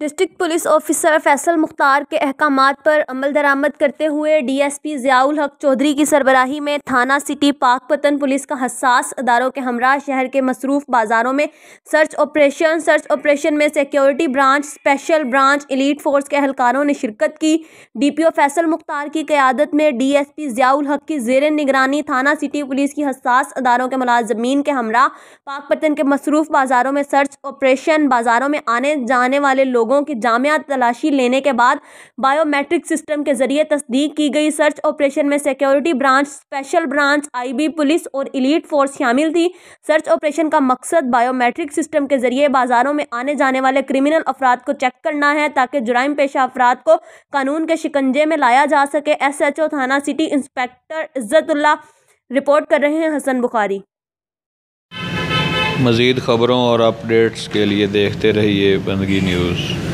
district police officer Faisal Mukhtar के अहकाम पर अमल दरामद करते हुए डी एस पी ज़ियाउल हक चौधरी की सरबराही में थाना सिटी पाक पतन पुलिस का हसास अदारों के हमरा शहर के मसरूफ़ बाज़ारों में सर्च ऑपरेशन सर्च ऑपरेशन में security branch special branch elite force के अहलकारों ने शिरकत की D P O Faisal Mukhtar की क़्यादत में डी एस पी ज़ियाउल हक की जेर निगरानी थाना सिटी पुलिस की हसास अदारों के मुलाजमीन के हमरा पाक पतन के मसरूफ़ बाज़ारों में सर्च ऑपरेशन बाज़ारों में आने जाने वाले लोग लोगों की जामिया तलाशी लेने के बाद बायोमेट्रिक सिस्टम के जरिए तस्दीक की गई सर्च ऑपरेशन में security branch special branch IB police और इलीट फोर्स शामिल थी सर्च ऑपरेशन का मकसद बायोमेट्रिक सिस्टम के जरिए बाजारों में आने जाने वाले क्रिमिनल अफराद को चेक करना है ताकि जुराइम पेशा अफराद को कानून के शिकंजे में लाया जा सके एस एच ओ थाना सिटी इंस्पेक्टर इज्जतुल्ला रिपोर्ट कर रहे हैं हसन बुखारी मज़ीद ख़बरों और अपडेट्स के लिए देखते रहिए बंदगी न्यूज़